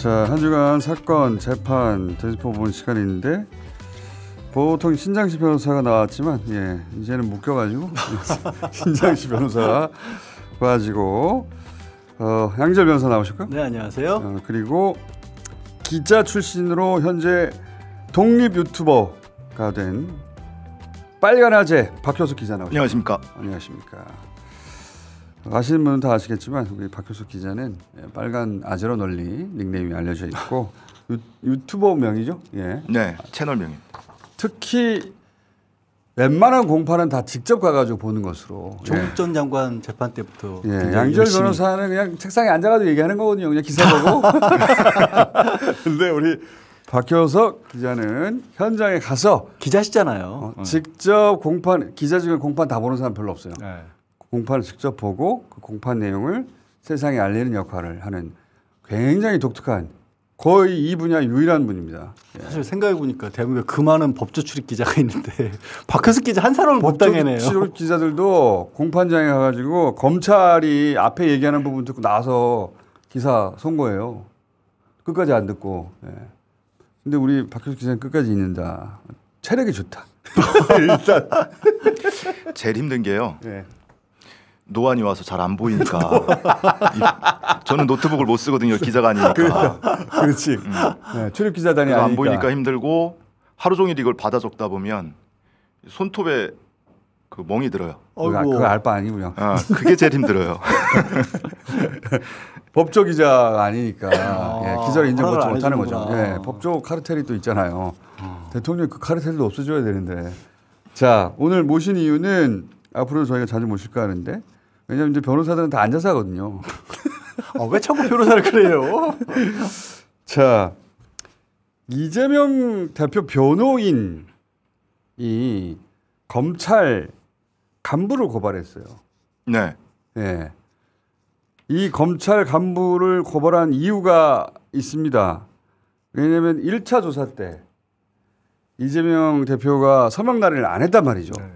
자, 한 주간 사건, 재판, 되짚어본 시간인데 보통 신장식 변호사가 나왔지만 예, 이제는 묶여가지고 신장식 변호사 가지고 어, 양절 변호사 나오실까요 네, 안녕하세요. 어, 그리고 기자 출신으로 현재 독립 유튜버가 된 빨간 아재 박효숙 기자 나오셨니다 안녕하십니까? 안녕하십니까? 아시는 분은 다 아시겠지만 우리 박효숙 기자는 예, 빨간 아재로 널리 닉네임이 알려져 있고 유, 튜버 명이죠? 예. 네, 채널 명입니다. 특히 웬만한 공판은 다 직접 가가지고 보는 것으로. 종전 예. 장관 재판 때부터. 예, 양절 열 변호사는 그냥 책상에 앉아가지고 얘기하는 거거든요. 그냥 기사 보고. 근데 우리 박효석 기자는 현장에 가서 기자시잖아요. 어, 직접 공판 기자 중에 공판 다 보는 사람 별로 없어요. 네. 공판을 직접 보고 그 공판 내용을 세상에 알리는 역할을 하는 굉장히 독특한 거의 이 분야 유일한 분입니다. 예. 사실 생각해 보니까 대부분국그 많은 법조 출입 기자가 있는데 박효숙 기자 한 사람을 못 당해내요. 출입 기자들도 공판장에 가가지고 검찰이 앞에 얘기하는 부분 듣고 나서 기사 선거예요. 끝까지 안 듣고. 예. 근데 우리 박효숙 기자는 끝까지 있는다. 체력이 좋다. 일단 제일 힘든 게요. 예. 노안이 와서 잘 안 보이니까 저는 노트북을 못 쓰거든요 기자가 아니니까 그렇죠. 그렇지 음. 네, 출입 기자단이 안 보이니까 힘들고 하루 종일 이걸 받아 적다 보면 손톱에 그 멍이 들어요. 그거 알바 아니고요. 아, 그게 제일 힘들어요. 법조 기자가 아니니까 아, 예, 기자를 인정받지 못하는 거죠. 예, 법조 카르텔이 또 있잖아요. 아. 어. 대통령 그 카르텔도 없어져야 되는데. 자 오늘 모신 이유는 앞으로 저희가 자주 모실까 하는데 왜냐하면 이제 변호사들은 다 앉아서 하거든요. 아, 왜 자꾸 변호사를 그래요? 자, 이재명 대표 변호인이 검찰 간부를 고발했어요. 네. 예. 네. 이 검찰 간부를 고발한 이유가 있습니다. 왜냐면 1차 조사 때 이재명 대표가 서명 날인을 안 했단 말이죠. 네.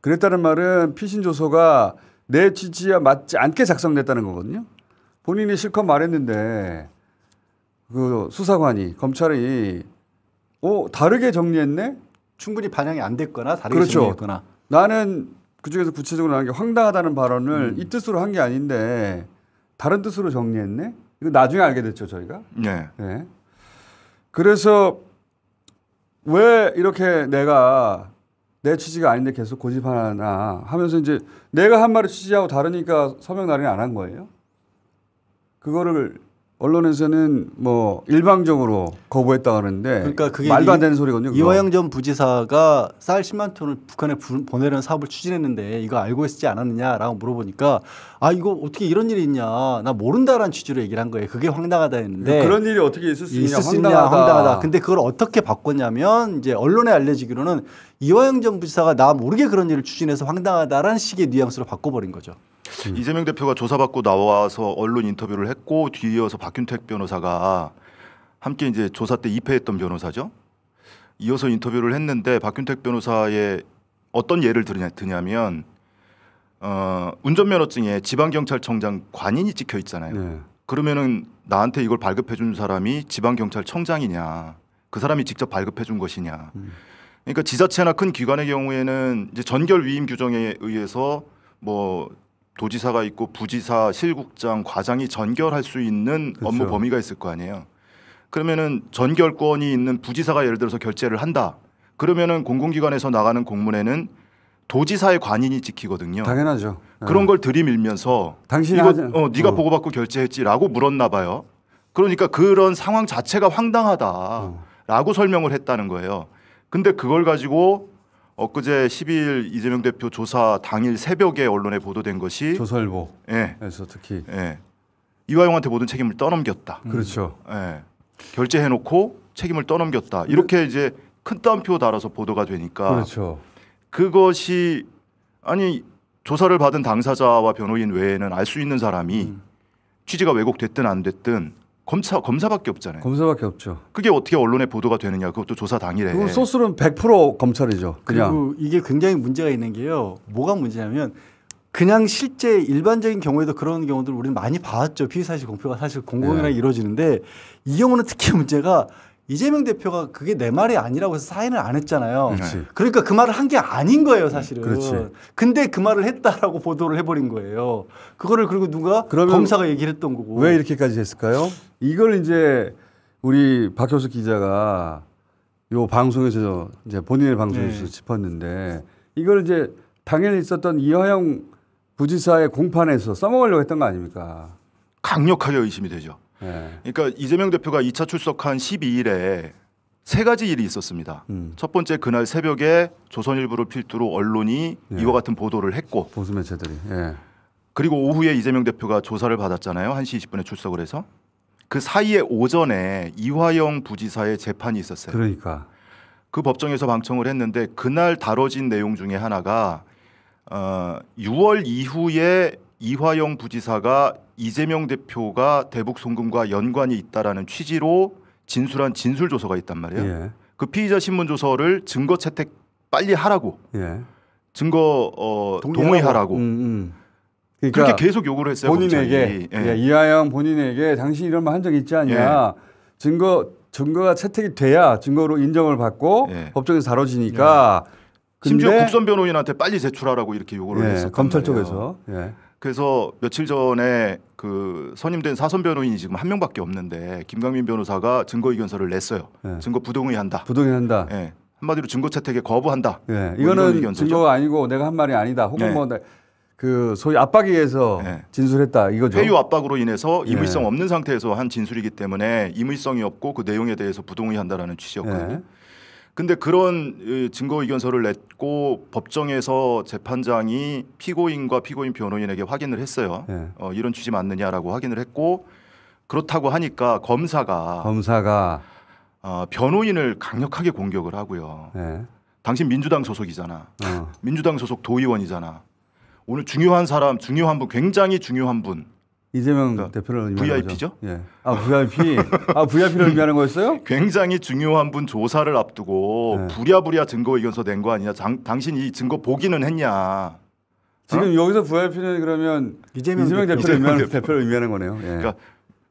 그랬다는 말은 피신 조서가 내 지지와 맞지 않게 작성됐다는 거거든요. 본인이 실컷 말했는데 그 수사관이 검찰이 오 어, 다르게 정리했네. 충분히 반영이 안 됐거나 다르게 그렇죠. 정리했거나 나는 그중에서 구체적으로 나는게 황당하다는 발언을 음. 이 뜻으로 한 게 아닌데 다른 뜻으로 정리했네. 이거 나중에 알게 됐죠 저희가. 네. 네. 그래서 왜 이렇게 내가 내 취지가 아닌데 계속 고집하나 하면서 이제 내가 한 말을 취지하고 다르니까 서명 날인안 한 거예요. 그거를 언론에서는 뭐 일방적으로 거부했다 그러는데 그러니까 그게 말도 안 되는 소리거든요. 이화영 전 부지사가 쌀 10만 톤을 북한에 부, 보내는 려 사업을 추진했는데 이거 알고 있지 않았느냐라고 물어보니까 아 이거 어떻게 이런 일이 있냐 나 모른다라는 취지로 얘기를 한 거예요. 그게 황당하다 했는데 그, 그런 일이 어떻게 있을 수 있냐, 있을 수 있냐 황당하다. 황당하다. 근데 그걸 어떻게 바꿨냐면 이제 언론에 알려지기로는 이화영 전 부지사가 나 모르게 그런 일을 추진해서 황당하다라는 식의 뉘앙스로 바꿔버린 거죠. 음. 이재명 대표가 조사받고 나와서 언론 인터뷰를 했고 뒤이어서 박균택 변호사가 함께 이제 조사 때 입회했던 변호사죠. 이어서 인터뷰를 했는데 박균택 변호사의 어떤 예를 드냐, 드냐면 어, 운전면허증에 지방경찰청장 관인이 찍혀 있잖아요. 네. 그러면은 나한테 이걸 발급해 준 사람이 지방경찰청장이냐 그 사람이 직접 발급해 준 것이냐 음. 그러니까 지자체나 큰 기관의 경우에는 이제 전결 위임 규정에 의해서 뭐 도지사가 있고 부지사, 실국장, 과장이 전결할 수 있는 그렇죠. 업무 범위가 있을 거 아니에요. 그러면은 전결권이 있는 부지사가 예를 들어서 결제를 한다. 그러면은 공공기관에서 나가는 공문에는 도지사의 관인이 찍히거든요. 당연하죠. 그런 네. 걸 들이밀면서 당신 이거 어, 네가 어. 보고받고 결제했지라고 물었나 봐요. 그러니까 그런 상황 자체가 황당하다라고 어. 설명을 했다는 거예요. 근데 그걸 가지고 엊그제 12일 이재명 대표 조사 당일 새벽에 언론에 보도된 것이 조선보에서 예. 특히 예. 이화영한테 모든 책임을 떠넘겼다. 음. 그렇죠. 예. 결제해놓고 책임을 떠넘겼다. 네. 이렇게 이제 큰 따옴표 달아서 보도가 되니까 그렇죠. 그것이 아니 조사를 받은 당사자와 변호인 외에는 알 수 있는 사람이 음. 취지가 왜곡됐든 안 됐든 검사 검사밖에 없잖아요. 검사밖에 없죠. 그게 어떻게 언론에 보도가 되느냐 그것도 조사 당일에. 그 소스는 100% 검찰이죠. 그냥. 그리고 이게 굉장히 문제가 있는 게요. 뭐가 문제냐면 그냥 실제 일반적인 경우에도 그런 경우들 우리는 많이 봐왔죠. 피의사실 공표가 사실 공공연하게 네. 이루어지는데 이 경우는 특히 문제가 이재명 대표가 그게 내 말이 아니라고 해서 사인을 안 했잖아요. 음. 그치. 그러니까 그 말을 한 게 아닌 거예요, 사실은. 그렇지. 근데 그 말을 했다라고 보도를 해버린 거예요. 그거를 그리고 누가 검사가 얘기를 했던 거고. 왜 이렇게까지 했을까요? 이걸 이제 우리 박효수 기자가 요 방송에서 이제 본인의 방송에서 네. 짚었는데 이걸 이제 당연히 있었던 이화영 부지사의 공판에서 써먹으려고 했던 거 아닙니까? 강력하게 의심이 되죠. 예. 그러니까 이재명 대표가 2차 출석한 12일에 세 가지 일이 있었습니다. 음. 첫 번째 그날 새벽에 조선일보를 필두로 언론이 예. 이와 같은 보도를 했고 보수 매체들이 예. 그리고 오후에 이재명 대표가 조사를 받았잖아요. 1시 20분에 출석을 해서 그 사이에 오전에 이화영 부지사의 재판이 있었어요. 그러니까 그 법정에서 방청을 했는데 그날 다뤄진 내용 중에 하나가 어, 6월 이후에 이화영 부지사가 이재명 대표가 대북 송금과 연관이 있다라는 취지로 진술한 진술 조서가 있단 말이에요. 예. 그 피의자 신문 조서를 증거 채택 빨리 하라고. 예. 증거 어 동의하라고. 음, 음. 그러니까 그렇게 계속 요구를 했어요. 본인에게 예. 예. 이화영 본인에게 당신 이런 말 한 적 있지 않냐. 예. 증거 증거가 채택이 돼야 증거로 인정을 받고 예. 법정에서 다뤄지니까 심지어 국선 변호인한테 빨리 제출하라고 이렇게 요구를 예, 했어요. 검찰 쪽에서. 예. 그래서 며칠 전에 그 선임된 사선 변호인이 지금 한 명밖에 없는데 김강민 변호사가 증거 의견서를 냈어요. 네. 증거 부동의한다. 부동의한다. 예. 한마디로 증거 채택에 거부한다. 예. 뭐 이거는 증거가 아니고 내가 한 말이 아니다. 혹은 예. 네. 뭐그 소위 압박에 의해서 예. 진술했다 이거죠. 회유 압박으로 인해서 임의성 예. 없는 상태에서 한 진술이기 때문에 임의성이 없고 그 내용에 대해서 부동의한다라는 예. 취지였거든요. 근데 그런 어, 증거 의견서를 냈고 법정에서 재판장이 피고인과 피고인 변호인에게 확인을 했어요. 네. 어, 이런 취지 맞느냐라고 확인을 했고 그렇다고 하니까 검사가 검사가 어, 변호인을 강력하게 공격을 하고요. 네. 당신 민주당 소속이잖아. 어. 민주당 소속 도의원이잖아. 오늘 중요한 사람, 중요한 분, 굉장히 중요한 분 이재명 그러니까 대표를 VIP죠? 예. 아 VIP. 아 VIP를 의미하는 거였어요? 굉장히 중요한 분 조사를 앞두고 네. 부랴부랴 증거 의견서 낸 거 아니냐? 장, 당신 이 증거 보기는 했냐? 지금 어? 여기서 VIP는 그러면 이재명, 이재명 대표. 대표를, 의미하는, 대표를 의미하는 거네요. 예. 그러니까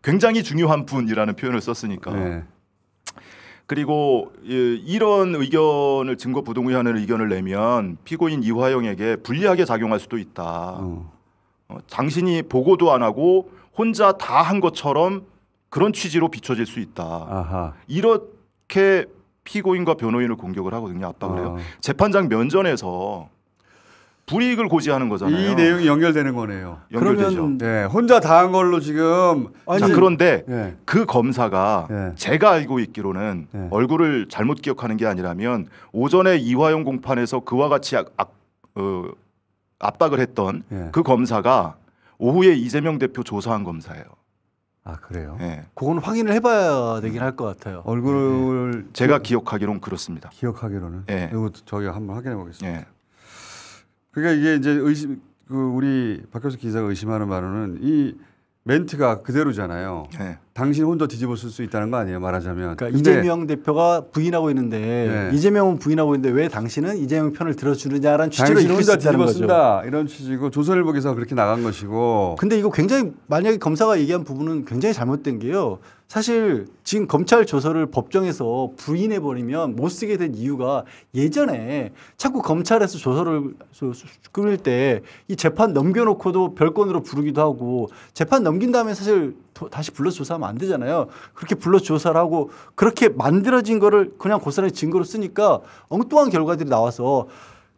굉장히 중요한 분이라는 표현을 썼으니까. 예. 그리고 이런 의견을 증거 부동의하는 의견을 내면 피고인 이화영에게 불리하게 작용할 수도 있다. 어. 어, 당신이 보고도 안 하고 혼자 다 한 것처럼 그런 취지로 비춰질 수 있다. 아하. 이렇게 피고인과 변호인을 공격을 하거든요. 압박을 아. 해요. 재판장 면전에서 불이익을 고지하는 거잖아요. 이 내용이 연결되는 거네요. 연결되죠. 네, 혼자 다 한 걸로 지금 아니, 자, 그런데 네. 그 검사가 네. 제가 알고 있기로는 네. 얼굴을 잘못 기억하는 게 아니라면 오전에 이화영 공판에서 그와 같이 악, 악 어, 압박을 했던 예. 그 검사가 오후에 이재명 대표 조사한 검사예요. 아 그래요? 예. 그건 확인을 해봐야 되긴 할 것 같아요. 얼굴을 예, 예. 제가 기억하기론 그렇습니다. 기억하기로는. 예. 이거 저희 한번 확인해 보겠습니다. 예. 그러니까 이게 이제 의심 그 우리 박 교수 기자가 의심하는 바로이 멘트가 그대로잖아요. 네. 당신 혼자 뒤집어 쓸 수 있다는 거 아니에요, 말하자면. 그러니까 이재명 대표가 부인하고 있는데 네. 이재명은 부인하고 있는데 왜 당신은 이재명 편을 들어주느냐라는 취지로 이길 혼자 뒤집어 쓴다 이런 취지고 조선일보 기사 그렇게 나간 것이고. 근데 이거 굉장히 만약에 검사가 얘기한 부분은 굉장히 잘못된 게요. 사실 지금 검찰 조서를 법정에서 부인해 버리면 못 쓰게 된 이유가 예전에 자꾸 검찰에서 조서를 끌릴 때이 재판 넘겨놓고도 별건으로 부르기도 하고 재판 넘긴 다음에 사실 다시 불러 조사하면 안 되잖아요. 그렇게 불러 조사를 하고 그렇게 만들어진 거를 그냥 고스란히 증거로 쓰니까 엉뚱한 결과들이 나와서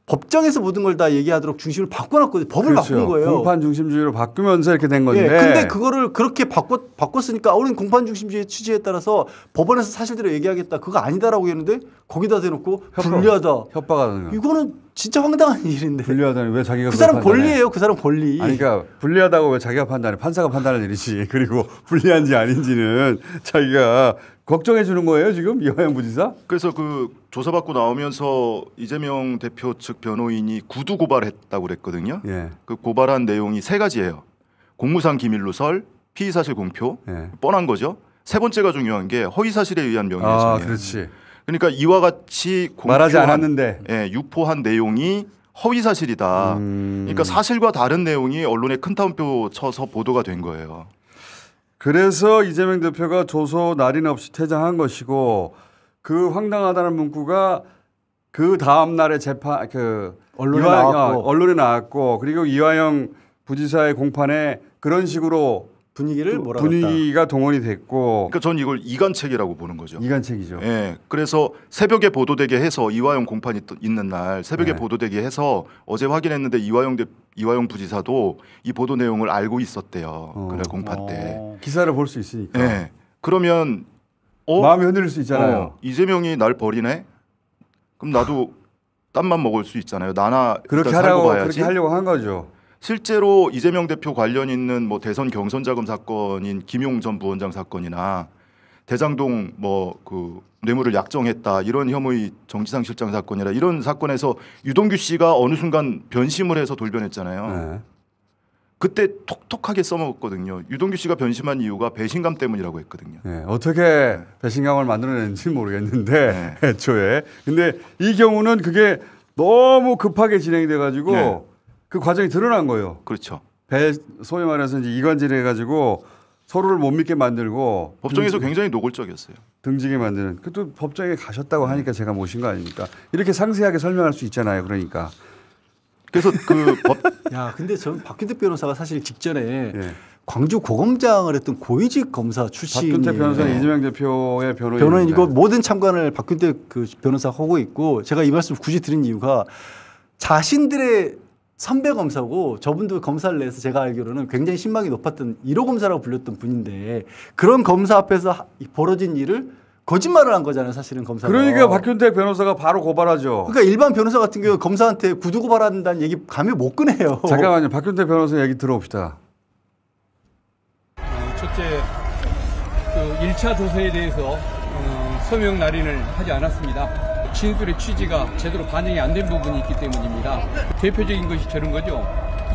법정에서 모든 걸 다 얘기하도록 중심을 바꿔놨거든요. 법을 그렇죠. 바꾼 거예요. 공판 중심주의로 바꾸면서 이렇게 된 건데. 예, 근데 그거를 그렇게 바꿨, 바꿨으니까 우리는 공판 중심주의 취지에 따라서 법원에서 사실대로 얘기하겠다. 그거 아니다라고 했는데 거기다 대놓고 협박, 불리하다. 협박하는 거. 이거는 진짜 황당한 일인데. 불리하다니 왜 자기가 그 사람 권리예요. 그 사람 권리. 아니, 그러니까 불리하다고 왜 자기가 판단해? 판사가 판단할 일이지. 그리고 불리한지 아닌지는 자기가 걱정해 주는 거예요 지금 이 여행부 지사? 그래서 그 조사받고 나오면서 이재명 대표 측 변호인이 구두 고발했다고 그랬거든요. 예. 그 고발한 내용이 세 가지예요. 공무상 기밀로 설, 피의 사실 공표, 예. 뻔한 거죠. 세 번째가 중요한 게 허위 사실에 의한 명예훼손이에요. 아, 그렇지. 그러니까 이와 같이 공표한, 말하지 않았는데 예, 유포한 내용이 허위 사실이다. 음... 그러니까 사실과 다른 내용이 언론에 큰 타운표 쳐서 보도가 된 거예요. 그래서 이재명 대표가 조소 날인 없이 퇴장한 것이고 그 황당하다는 문구가 그 다음 날에 재판 그 언론에 이화, 나왔고 어, 언론에 나왔고 그리고 이화영 부지사의 공판에 그런 식으로 분위기를 몰아 분위기가 동원이 됐고. 그러니까 전 이걸 이간책이라고 보는 거죠. 이간책이죠. 예. 그래서 새벽에 보도되게 해서 이화영 공판이 있는 날 새벽에 네. 보도되게 해서 어제 확인했는데 이화영 대 이화영 부지사도 이 보도 내용을 알고 있었대요. 어. 그날 공판 때. 어. 기사를 볼 수 있으니까. 예. 그러면 어? 마음이 흔들릴 수 있잖아요. 어, 이재명이 날 버리네. 그럼 나도 땀만 먹을 수 있잖아요. 나나 그렇게 하라고 그렇게 하려고 한 거죠. 실제로 이재명 대표 관련 있는 뭐 대선 경선 자금 사건인 김용 전 부원장 사건이나 대장동 뭐 그 뇌물을 약정했다 이런 혐의 정지상 실장 사건이라 이런 사건에서 유동규 씨가 어느 순간 변심을 해서 돌변했잖아요. 네. 그때 톡톡하게 써먹었거든요. 유동규 씨가 변심한 이유가 배신감 때문이라고 했거든요. 네, 어떻게 네. 배신감을 만들어낸지 모르겠는데 네. 애초에 근데 이 경우는 그게 너무 급하게 진행이 돼가지고. 네. 그 과정이 드러난 거예요. 그렇죠. 배 소위 말해서 이제 이간질 해가지고 서로를 못 믿게 만들고 법정에서 등지, 굉장히 노골적이었어요. 등지게 만드는. 그 또 법정에 가셨다고 하니까 제가 모신 거 아닙니까? 이렇게 상세하게 설명할 수 있잖아요. 그러니까. 그래서 그 법. 야, 근데 전 박규택 변호사가 사실 직전에 예. 광주 고검장을 했던 고위직 검사 출신. 박규택 변호사 네. 예. 이재명 대표의 변호인. 변호인이고 모든 참관을 박규택 그 변호사 하고 있고 제가 이 말씀 굳이 드린 이유가 자신들의 선배 검사고 저분도 검사를 내서 제가 알기로는 굉장히 신망이 높았던 1호 검사라고 불렸던 분인데 그런 검사 앞에서 벌어진 일을 거짓말을 한 거잖아요, 사실은 검사가. 그러니까 박현태 변호사가 바로 고발하죠. 그러니까 일반 변호사 같은 경우 검사한테 구두 고발한다는 얘기 감히 못 꺼내요. 잠깐만요, 박현태 변호사 얘기 들어봅시다. 어, 첫째, 그 1차 조사에 대해서 어, 서명 날인을 하지 않았습니다. 진술의 취지가 제대로 반영이 안 된 부분이 있기 때문입니다. 대표적인 것이 저런 거죠.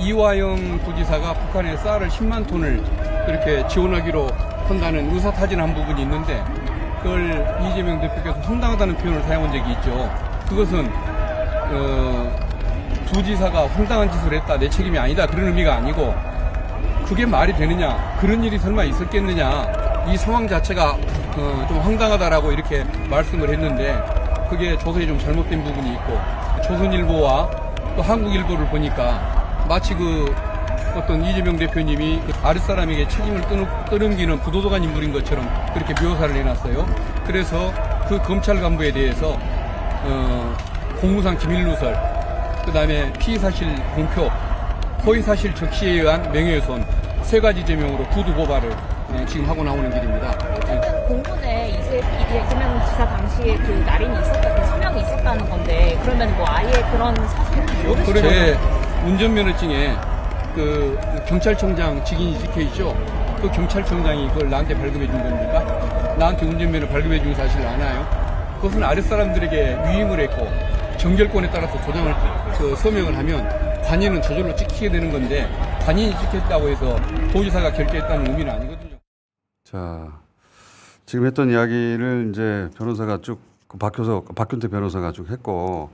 이화영 부지사가 북한에 쌀을 10만 톤을 이렇게 지원하기로 한다는 의사타진한 부분이 있는데 그걸 이재명 대표께서 황당하다는 표현을 사용한 적이 있죠. 그것은 어, 부지사가 황당한 짓을 했다 내 책임이 아니다 그런 의미가 아니고 그게 말이 되느냐 그런 일이 설마 있었겠느냐 이 상황 자체가 어, 좀 황당하다라고 이렇게 말씀을 했는데 그게 조선이 좀 잘못된 부분이 있고 조선일보와 또 한국일보를 보니까 마치 그 어떤 이재명 대표님이 아랫사람에게 책임을 떠넘기는 부도덕한 인물인 것처럼 그렇게 묘사를 해놨어요. 그래서 그 검찰 간부에 대해서 어, 공무상 기밀누설, 그 다음에 피의사실 공표, 허위사실 적시에 의한 명예훼손 세 가지 제명으로 구두 고발을 어, 지금 하고 나오는 길입니다. 예. 공문을 그 이게 그현우 지사 당시에 그 날인이 있었다, 그 서명이 있었다는 건데 그러면 뭐 아예 그런 사실을 모르시죠? 그래, 운전면허증에 그 경찰청장 직인이 찍혀있죠? 그 경찰청장이 그걸 나한테 발급해 준 겁니까? 나한테 운전면허 발급해 준 사실을 아나요? 그것은 아랫사람들에게 위임을 했고 정결권에 따라서 도장을 그 서명을 하면 관인은 저절로 찍히게 되는 건데 관인이 찍혔다고 해서 도지사가 결제했다는 의미는 아니거든요. 자, 지금 했던 이야기를 이제 변호사가 쭉 박효석 박균태 변호사가 쭉 했고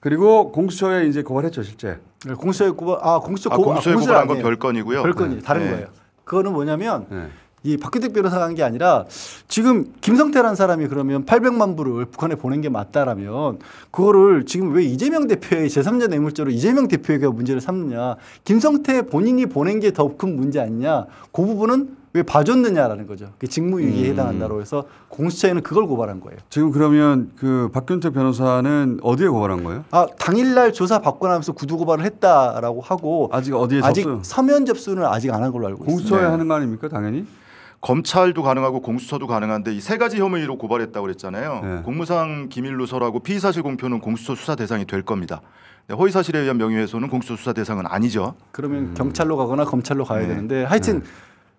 그리고 공수처에 이제 고발했죠 실제. 네, 공수처에 고발 아 공수처 아, 고발 공수처에 고발한 건 별건이고요. 별건이 네. 다른 네. 거예요. 그거는 뭐냐면 네. 이박규태 변호사가 한 게 아니라 지금 김성태라는 사람이 그러면 800만 불을 북한에 보낸 게 맞다라면 그거를 지금 왜 이재명 대표의 제3자 뇌물죄로 이재명 대표에게 문제를 삼느냐 김성태 본인이 보낸 게 더 큰 문제 아니냐 그 부분은 왜 봐줬느냐라는 거죠. 그 직무유기에 음. 해당한다고 해서 공수처에는 그걸 고발한 거예요. 지금 그러면 그 박균택 변호사는 어디에 고발한 거예요? 아 당일날 조사 받고 나면서 구두 고발을 했다라고 하고 아직 어디에 아직 접수? 서면 접수는 아직 안 한 걸로 알고 있습니다. 공수처에 네. 하는 거 아닙니까 당연히? 검찰도 가능하고 공수처도 가능한데 이세 가지 혐의로 고발했다고 그랬잖아요. 네. 공무상 기밀누설하고 피의사실 공표는 공수처 수사 대상이 될 겁니다. 네, 허위 사실에 의한 명예훼손은 공수처 수사 대상은 아니죠. 그러면 음. 경찰로 가거나 검찰로 가야 네. 되는데 하여튼 네.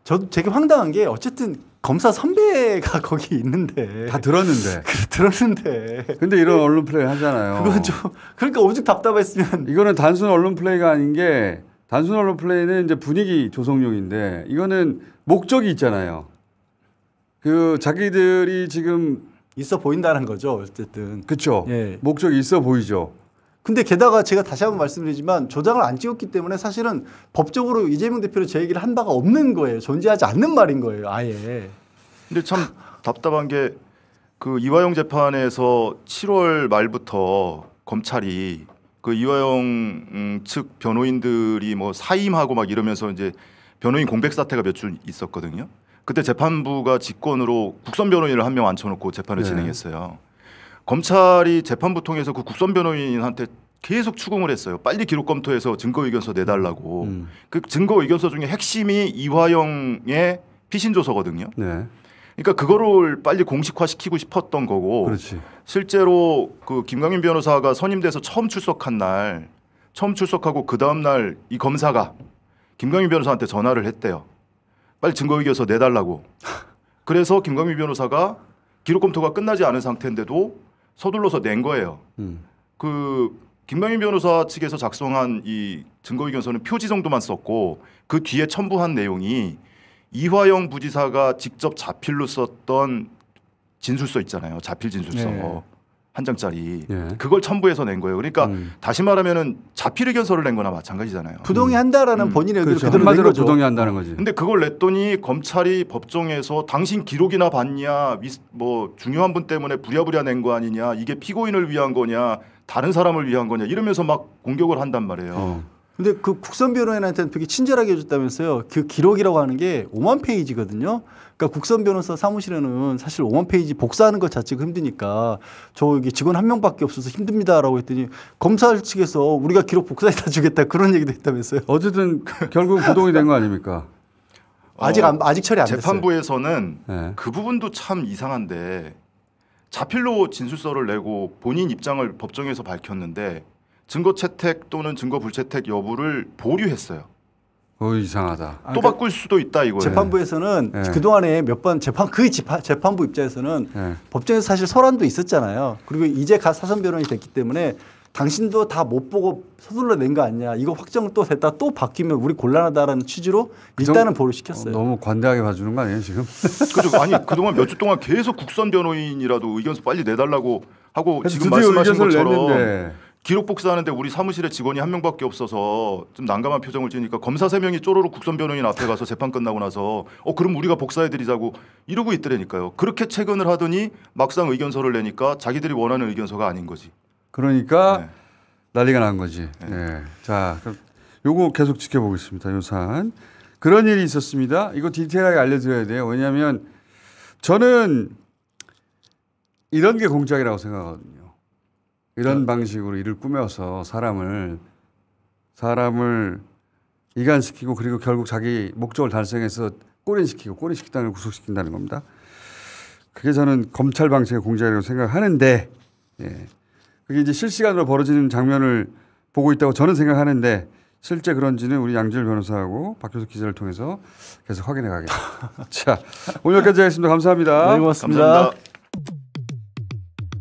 저도 되게 황당한 게 어쨌든 검사 선배가 거기 있는데 다 들었는데 들었는데 근데 이런 언론 플레이 하잖아요. 그건 좀 그러니까 오죽 답답했으면 이거는 단순 언론 플레이가 아닌 게 단순 언론 플레이는 이제 분위기 조성용인데 이거는 목적이 있잖아요. 그 자기들이 지금 있어 보인다는 거죠 어쨌든 그렇죠. 예. 목적이 있어 보이죠. 근데 게다가 제가 다시 한번 말씀드리지만 조장을 안 찍었기 때문에 사실은 법적으로 이재명 대표를 제 얘기를 한 바가 없는 거예요. 존재하지 않는 말인 거예요. 아예. 근데 참 답답한 게 그 이화영 재판에서 7월 말부터 검찰이 그 이화영 음, 측 변호인들이 뭐 사임하고 막 이러면서 이제 변호인 공백 사태가 몇 주 있었거든요. 그때 재판부가 직권으로 국선 변호인을 한 명 앉혀놓고 재판을 네. 진행했어요. 검찰이 재판부 통해서 그 국선 변호인한테 계속 추궁을 했어요. 빨리 기록 검토해서 증거 의견서 내달라고. 음. 음. 그 증거 의견서 중에 핵심이 이화영의 피신 조서거든요. 네. 그러니까 그거를 빨리 공식화시키고 싶었던 거고. 그렇지. 실제로 그 김강윤 변호사가 선임돼서 처음 출석한 날, 처음 출석하고 그 다음 날 이 검사가 김강윤 변호사한테 전화를 했대요. 빨리 증거 의견서 내달라고. 그래서 김강윤 변호사가 기록 검토가 끝나지 않은 상태인데도 서둘러서 낸 거예요. 음. 그 김병민 변호사 측에서 작성한 이 증거의견서는 표지 정도만 썼고 그 뒤에 첨부한 내용이 이화영 부지사가 직접 자필로 썼던 진술서 있잖아요. 자필 진술서. 네. 한 장짜리 예. 그걸 첨부해서 낸 거예요. 그러니까 음. 다시 말하면은 자필 의견서를 낸 거나 마찬가지잖아요. 부동의 음. 한다라는 음. 본인의 의견을 그렇죠. 그대로 부동의 한다는 거지. 근데 그걸 냈더니 검찰이 법정에서 당신 기록이나 봤냐 뭐 중요한 분 때문에 부랴부랴 낸 거 아니냐 이게 피고인을 위한 거냐 다른 사람을 위한 거냐 이러면서 막 공격을 한단 말이에요. 어. 근데 그 국선 변호인한테는 되게 친절하게 해줬다면서요. 그 기록이라고 하는 게 5만 페이지거든요. 그러니까 국선 변호사 사무실에는 사실 5만 페이지 복사하는 것 자체가 힘드니까 저 여기 직원 한 명밖에 없어서 힘듭니다라고 했더니 검사 측에서 우리가 기록 복사해다 주겠다 그런 얘기도 했다면서요. 어쨌든 그 결국 구동이된 거 아닙니까? 아직 안, 아직 처리 안 재판부에서는 요 네. 그 부분도 참 이상한데 자필로 진술서를 내고 본인 입장을 법정에서 밝혔는데 증거 채택 또는 증거 불채택 여부를 보류했어요. 어 이상하다. 아, 또 그러니까 바꿀 수도 있다 이거예요. 재판부에서는 네. 예. 그 동안에 몇 번 재판 그 재판, 부 입장에서는 네. 법정에서 사실 소란도 있었잖아요. 그리고 이제 가 사선 변론이 됐기 때문에 당신도 다 못 보고 서둘러 낸 거 아니냐. 이거 확정 또 됐다 또 바뀌면 우리 곤란하다라는 취지로 그 일단은 보류 시켰어요. 어, 너무 관대하게 봐주는 거 아니에요 지금? 그죠. 아니 그동안 몇 주 동안 계속 국선 변호인이라도 의견서 빨리 내달라고 하고 지금 말씀하신 것처럼. 냈는데. 기록 복사하는데 우리 사무실에 직원이 한 명밖에 없어서 좀 난감한 표정을 지으니까 검사 세 명이 쪼로록 국선 변호인 앞에 가서 재판 끝나고 나서 어 그럼 우리가 복사해 드리자고 이러고 있더라니까요. 그렇게 채근을 하더니 막상 의견서를 내니까 자기들이 원하는 의견서가 아닌 거지. 그러니까 네. 난리가 난 거지. 네. 네. 자, 그럼 요거 계속 지켜보겠습니다. 요산 그런 일이 있었습니다. 이거 디테일하게 알려드려야 돼요. 왜냐하면 저는 이런 게 공작이라고 생각하거든요. 이런 네. 방식으로 일을 꾸며서 사람을 사람을 이간시키고 그리고 결국 자기 목적을 달성해서 꼬린시키고 꼬린시키다는 구속시킨다는 겁니다. 그게 저는 검찰 방식의 공작이라고 생각하는데 예. 그게 이제 실시간으로 벌어지는 장면을 보고 있다고 저는 생각하는데 실제 그런지는 우리 양질 변호사하고 박효석 기자를 통해서 계속 확인해 가겠습니다. 자, 오늘까지 하겠습니다. 감사합니다. 네, 고맙습니다 감사합니다.